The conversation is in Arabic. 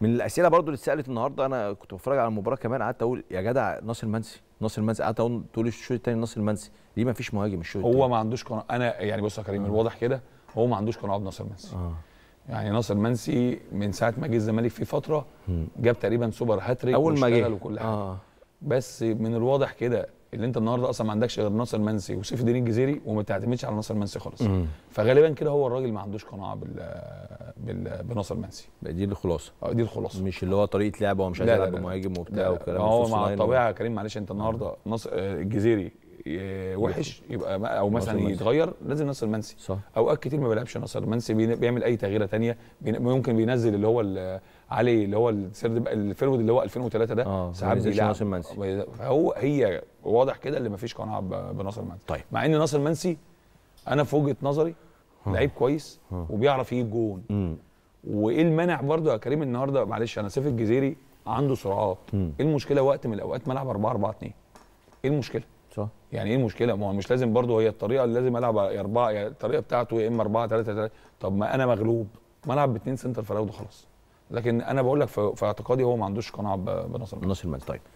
من الاسئله برضو اللي اتسالت النهارده انا كنت بتفرج على المباراه كمان قعدت اقول يا جدع ناصر منسي ناصر منسي قعدت اقول طول الشوط الثاني ناصر منسي ليه ما فيش مهاجم الشوط هو ما عندوش قناعه انا يعني بص يا كريم آه. الواضح كده هو ما عندوش قناعه بناصر منسي آه. يعني ناصر منسي من ساعه ما جه الزمالك في فتره جاب تقريبا سوبر هاتريك اول ما جه وكل حاجه آه. بس من الواضح كده اللي انت النهارده اصلا ما عندكش غير ناصر منسي وسيف الدين الجزيري وما تعتمدش على ناصر منسي خالص فغالبا كده هو الراجل ما عندوش قناعه بال, بال... بناصر منسي دي الخلاصه اه دي الخلاصه مش اللي هو طريقه لعبه هو مش عايز يلعب بمهاجم وبتاع وكلام هو مع الطبيعه يا كريم معلش انت النهارده ناصر آه، الجزيري وحش يبقى او مثلا يتغير لازم ناصر منسي صح. اوقات كتير ما بيلعبش ناصر منسي بيعمل اي تغييره تانية ممكن بينزل اللي هو علي اللي هو السرد الفيرود اللي هو 2003 ده آه، ساعات بيلعب ناصر منسي هو هي واضح كده اللي ما فيش قناعه بناصر منسي طيب. مع ان ناصر منسي انا في وجهه نظري لعيب كويس وبيعرف يجيب جون وايه المانع برده يا كريم النهارده معلش انا سيف الجزيري عنده سرعات ايه المشكله وقت من الاوقات ملعب 4 4 2 ايه المشكله صح يعني ايه المشكله ما هو مش لازم برضو هي الطريقه اللي لازم العب اربعه يعني الطريقه بتاعته يا اما اربعه ثلاثه ثلاثه طب ما انا مغلوب ما العب باثنين سنتر فراود وخلاص لكن انا بقول لك في اعتقادي هو ما عندوش قناعه بنصر الملك ناصر الملك طيب